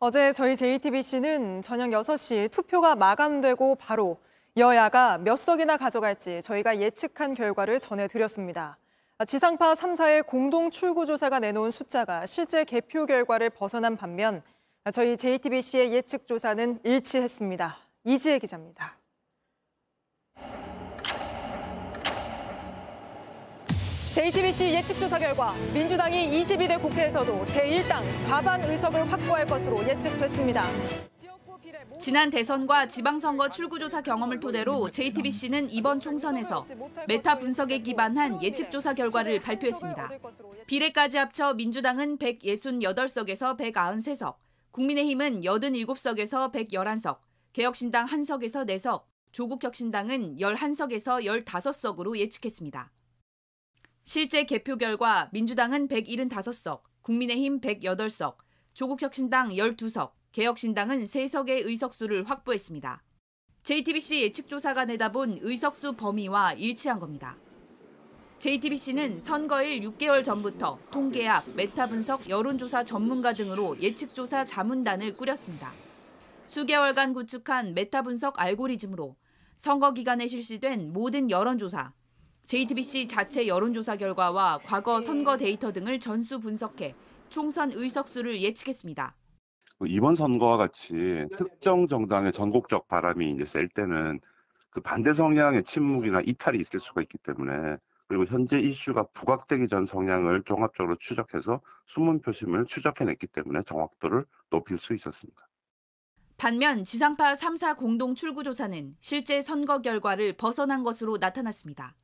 어제 저희 JTBC는 저녁 6시 투표가 마감되고 바로 여야가 몇 석이나 가져갈지 저희가 예측한 결과를 전해드렸습니다. 지상파 3사의 공동 출구조사가 내놓은 숫자가 실제 개표 결과를 벗어난 반면 저희 JTBC의 예측조사는 일치했습니다. 이지혜 기자입니다. JTBC 예측조사 결과 민주당이 22대 국회에서도 제1당 과반 의석을 확보할 것으로 예측됐습니다. 지난 대선과 지방선거 출구조사 경험을 토대로 JTBC는 이번 총선에서 메타 분석에 기반한 예측조사 결과를 발표했습니다. 비례까지 합쳐 민주당은 168석에서 193석, 국민의힘은 87석에서 111석, 개혁신당 1석에서 4석, 조국혁신당은 11석에서 15석으로 예측했습니다. 실제 개표 결과 민주당은 175석, 국민의힘 108석, 조국혁신당 12석, 개혁신당은 3석의 의석수를 확보했습니다. JTBC 예측조사가 내다본 의석수 범위와 일치한 겁니다. JTBC는 선거일 6개월 전부터 통계학, 메타 분석, 여론조사 전문가 등으로 예측조사 자문단을 꾸렸습니다. 수개월간 구축한 메타 분석 알고리즘으로 선거 기간에 실시된 모든 여론조사, JTBC 자체 여론조사 결과와 과거 네. 선거 데이터 등을 전수 분석해 총선 의석수를 예측했습니다. 그 이번 선거와 같이 특정 정당의 전국적 바람이 이제 셀 때는 그 반대 성향의 침묵이나 이탈이 있을 수가 있기 때문에 그리고 현재 이슈가 부각되기 전 성향을 종합적으로 추적해서 숨은 표심을 추적해냈기 때문에 정확도를 높일 수 있었습니다. 반면 지상파 3사 공동 출구조사는 실제 선거 결과를 벗어난 것으로 나타났습니다.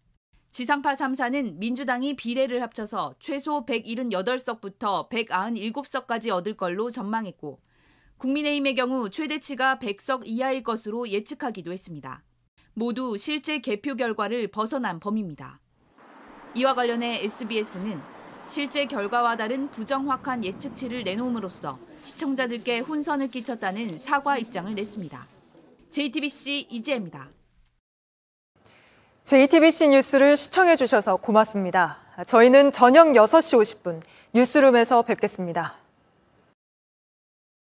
지상파 3사는 민주당이 비례를 합쳐서 최소 178석부터 197석까지 얻을 걸로 전망했고 국민의힘의 경우 최대치가 100석 이하일 것으로 예측하기도 했습니다. 모두 실제 개표 결과를 벗어난 범위입니다. 이와 관련해 SBS는 실제 결과와 다른 부정확한 예측치를 내놓음으로써 시청자들께 혼선을 끼쳤다는 사과 입장을 냈습니다. JTBC 이재입니다. JTBC 뉴스를 시청해 주셔서 고맙습니다. 저희는 저녁 6시 50분 뉴스룸에서 뵙겠습니다.